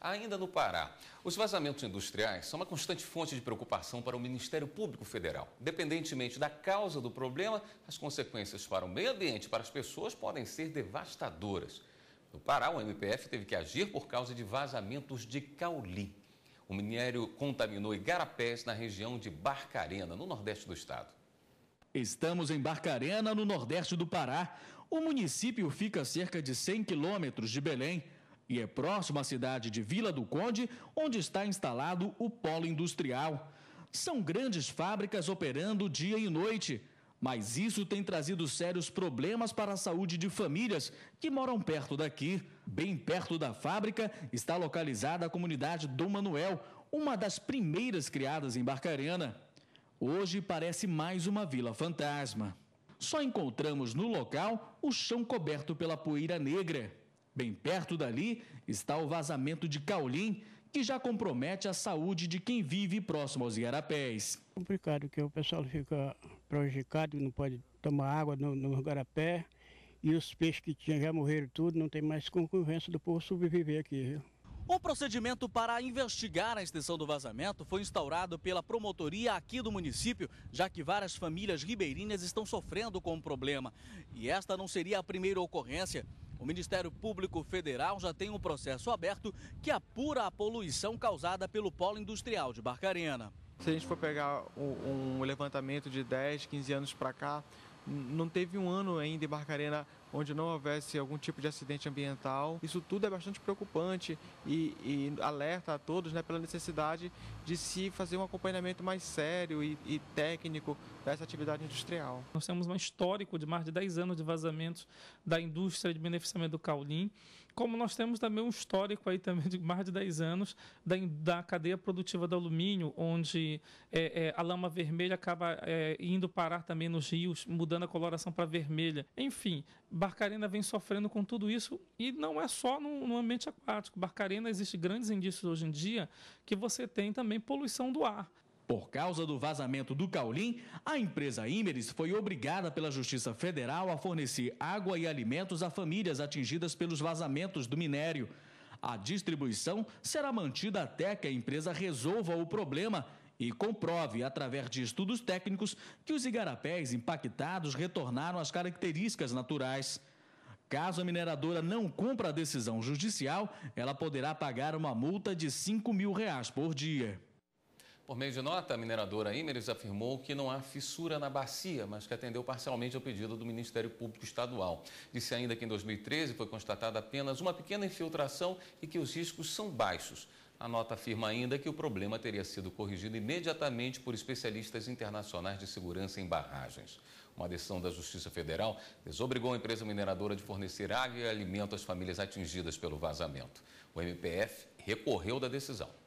Ainda no Pará, os vazamentos industriais são uma constante fonte de preocupação para o Ministério Público Federal. Dependentemente da causa do problema, as consequências para o meio ambiente e para as pessoas podem ser devastadoras. No Pará, o MPF teve que agir por causa de vazamentos de cauli. O minério contaminou igarapés na região de Barcarena, no nordeste do estado. Estamos em Barcarena, no nordeste do Pará. O município fica a cerca de 100 quilômetros de Belém e é próximo à cidade de Vila do Conde, onde está instalado o polo industrial. São grandes fábricas operando dia e noite, mas isso tem trazido sérios problemas para a saúde de famílias que moram perto daqui. Bem perto da fábrica está localizada a comunidade Dom Manuel, uma das primeiras criadas em Barcarena. Hoje parece mais uma vila fantasma. Só encontramos no local o chão coberto pela poeira negra. Bem perto dali está o vazamento de Caulim, que já compromete a saúde de quem vive próximo aos igarapés. É complicado, que o pessoal fica prejudicado, não pode tomar água no, no garapé e os peixes que tinham já morreram tudo, não tem mais concorrência do povo sobreviver aqui. Viu? O procedimento para investigar a extensão do vazamento foi instaurado pela promotoria aqui do município, já que várias famílias ribeirinhas estão sofrendo com o problema. E esta não seria a primeira ocorrência. O Ministério Público Federal já tem um processo aberto que apura a poluição causada pelo polo industrial de Barcarena. Se a gente for pegar um levantamento de 10, 15 anos para cá, não teve um ano ainda em Barcarena onde não houvesse algum tipo de acidente ambiental. Isso tudo é bastante preocupante e, e alerta a todos né, pela necessidade de se fazer um acompanhamento mais sério e, e técnico dessa atividade industrial. Nós temos um histórico de mais de 10 anos de vazamentos da indústria de beneficiamento do Caulim, como nós temos também um histórico aí também de mais de 10 anos da, da cadeia produtiva do alumínio, onde é, é, a lama vermelha acaba é, indo parar também nos rios, mudando a coloração para vermelha. Enfim, Barcarena vem sofrendo com tudo isso e não é só no, no ambiente aquático. Barcarena existe grandes indícios hoje em dia que você tem também poluição do ar. Por causa do vazamento do caulim, a empresa Imeres foi obrigada pela Justiça Federal a fornecer água e alimentos a famílias atingidas pelos vazamentos do minério. A distribuição será mantida até que a empresa resolva o problema e comprove, através de estudos técnicos, que os igarapés impactados retornaram às características naturais. Caso a mineradora não cumpra a decisão judicial, ela poderá pagar uma multa de 5 mil reais por dia. Por meio de nota, a mineradora Imeres afirmou que não há fissura na bacia, mas que atendeu parcialmente ao pedido do Ministério Público Estadual. Disse ainda que em 2013 foi constatada apenas uma pequena infiltração e que os riscos são baixos. A nota afirma ainda que o problema teria sido corrigido imediatamente por especialistas internacionais de segurança em barragens. Uma decisão da Justiça Federal desobrigou a empresa mineradora de fornecer água e alimento às famílias atingidas pelo vazamento. O MPF recorreu da decisão.